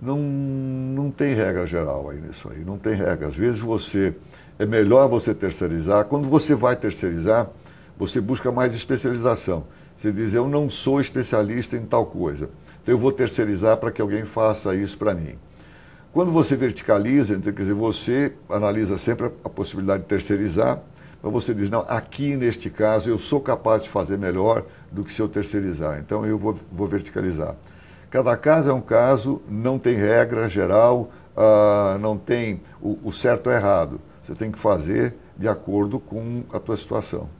não, não tem regra geral aí nisso aí, não tem regra. Às vezes você é melhor você terceirizar. Quando você vai terceirizar, você busca mais especialização. Você diz, eu não sou especialista em tal coisa, então eu vou terceirizar para que alguém faça isso para mim. Quando você verticaliza, então, quer dizer, você analisa sempre a possibilidade de terceirizar, mas você diz, não, aqui neste caso eu sou capaz de fazer melhor do que se eu terceirizar, então eu vou, vou verticalizar. Cada caso é um caso, não tem regra geral, ah, não tem o, o certo ou errado. Você tem que fazer de acordo com a tua situação.